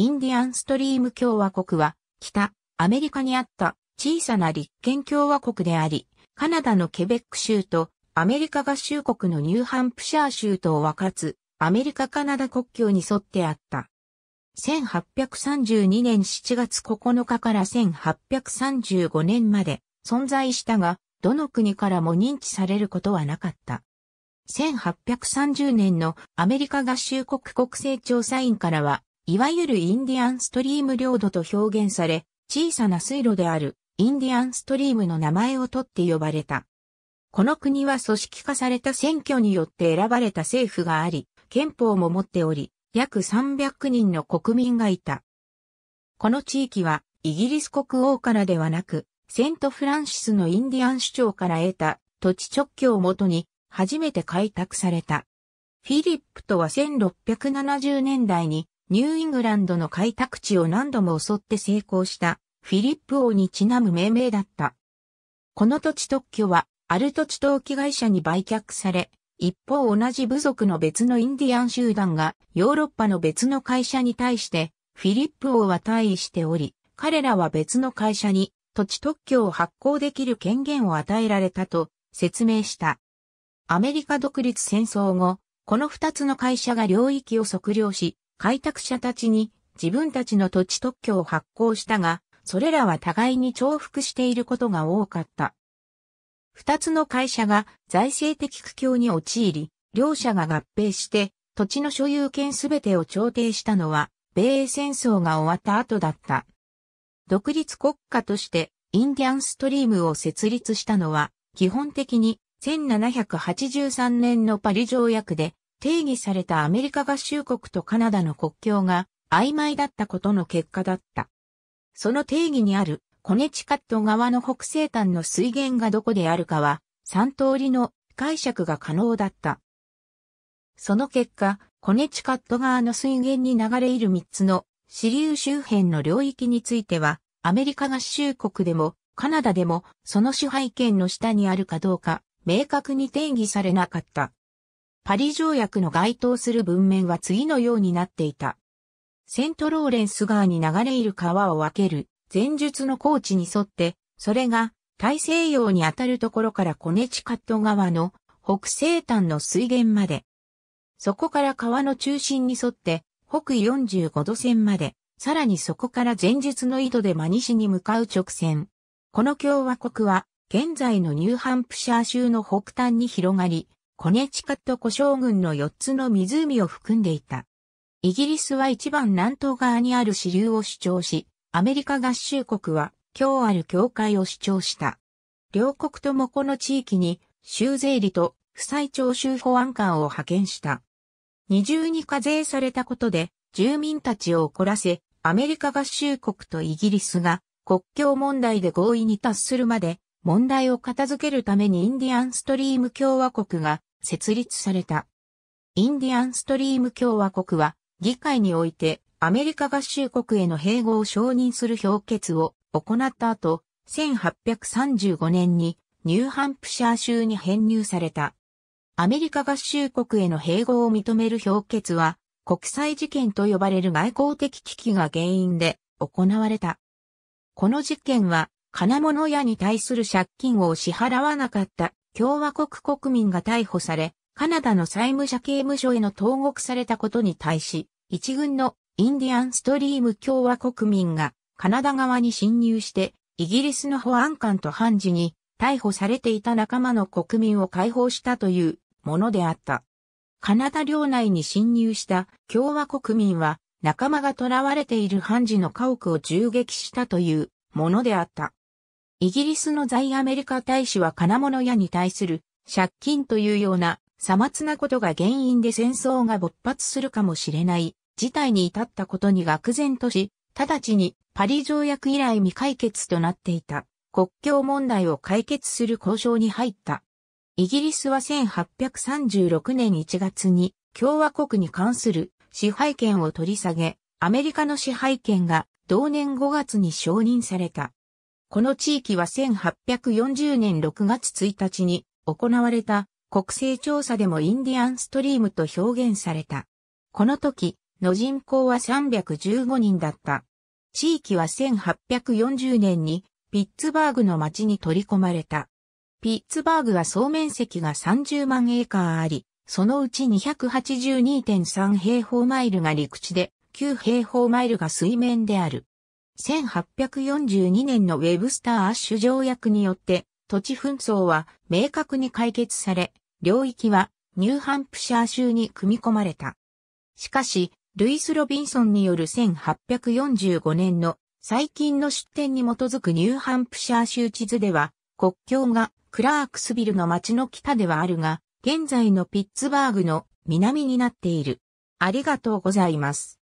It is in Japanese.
インディアンストリーム共和国は、北、アメリカにあった小さな立憲共和国であり、カナダのケベック州とアメリカ合衆国のニューハンプシャー州とを分かつアメリカカナダ国境に沿ってあった。1832年7月9日から1835年まで存在したが、どの国からも認知されることはなかった。1830年のアメリカ合衆国国勢調査員からは、いわゆるインディアンストリーム領土と表現され、小さな水路であるインディアンストリームの名前を取って呼ばれた。この国は組織化された選挙によって選ばれた政府があり、憲法も持っており、約300人の国民がいた。この地域は、イギリス国王からではなく、セントフランシスのインディアン首長から得た土地直居をもとに、初めて開拓された。フィリップとは1670年代にニューイングランドの開拓地を何度も襲って成功したフィリップ王にちなむ命名だった。この土地特許はある土地投機会社に売却され、一方同じ部族の別のインディアン集団がヨーロッパの別の会社に対してフィリップ王は退位しており、彼らは別の会社に土地特許を発行できる権限を与えられたと説明した。アメリカ独立戦争後、この二つの会社が領域を測量し、開拓者たちに自分たちの土地特許を発行したが、それらは互いに重複していることが多かった。二つの会社が財政的苦境に陥り、両者が合併して土地の所有権すべてを調停したのは、米英戦争が終わった後だった。独立国家としてインディアンストリームを設立したのは、基本的に1783年のパリ条約で定義されたアメリカ合衆国とカナダの国境が曖昧だったことの結果だった。その定義にあるコネチカット側の北西端の水源がどこであるかは3通りの解釈が可能だった。その結果、コネチカット側の水源に流れいる3つの支流周辺の領域については、アメリカ合衆国でもカナダでもその支配権の下にあるかどうか明確に定義されなかった。パリ条約の該当する文面は次のようになっていた。セントローレンス川に流れいる川を分ける前述の高地に沿って、それが大西洋にあたるところからコネチカット川の北西端の水源まで。そこから川の中心に沿って北45度線まで、さらにそこから前述の井戸で真西に向かう直線。この共和国は現在のニューハンプシャー州の北端に広がり、コネチカット湖将軍の4つの湖を含んでいた。イギリスは一番南東側にある支流を主張し、アメリカ合衆国は今日ある境界を主張した。両国ともこの地域に州税理と不採徴収保安官を派遣した。二重に課税されたことで住民たちを怒らせ、アメリカ合衆国とイギリスが国境問題で合意に達するまで問題を片付けるためにインディアンストリーム共和国が設立された。インディアンストリーム共和国は、議会においてアメリカ合衆国への併合を承認する評決を行った後、1835年にニューハンプシャー州に編入された。アメリカ合衆国への併合を認める評決は、国際事件と呼ばれる外交的危機が原因で行われた。この事件は、金物屋に対する借金を支払わなかった共和国国民が逮捕され、カナダの債務者刑務所への投獄されたことに対し、一軍のインディアンストリーム共和国民がカナダ側に侵入して、イギリスの保安官と判事に逮捕されていた仲間の国民を解放したというものであった。カナダ領内に侵入した共和国民は仲間が囚われている判事の家屋を銃撃したというものであった。イギリスの在アメリカ大使は金物屋に対する借金というようなさまつなことが原因で戦争が勃発するかもしれない事態に至ったことに愕然とし、直ちにパリ条約以来未解決となっていた国境問題を解決する交渉に入った。イギリスは1836年1月に共和国に関する支配権を取り下げ、アメリカの支配権が同年5月に承認された。この地域は1840年6月1日に行われた国勢調査でもインディアンストリームと表現された。この時の人口は315人だった。地域は1840年にピッツバーグの町に取り込まれた。ピッツバーグは総面積が30万エーカーあり、そのうち282.3平方マイルが陸地で、9平方マイルが水面である。1842年のウェブスター・アッシュ条約によって、土地紛争は明確に解決され、領域はニューハンプシャー州に組み込まれた。しかし、ルイス・ロビンソンによる1845年の最近の出典に基づくニューハンプシャー州地図では、国境がクラークスビルの町の北ではあるが、現在のピッツバーグの南になっている。ありがとうございます。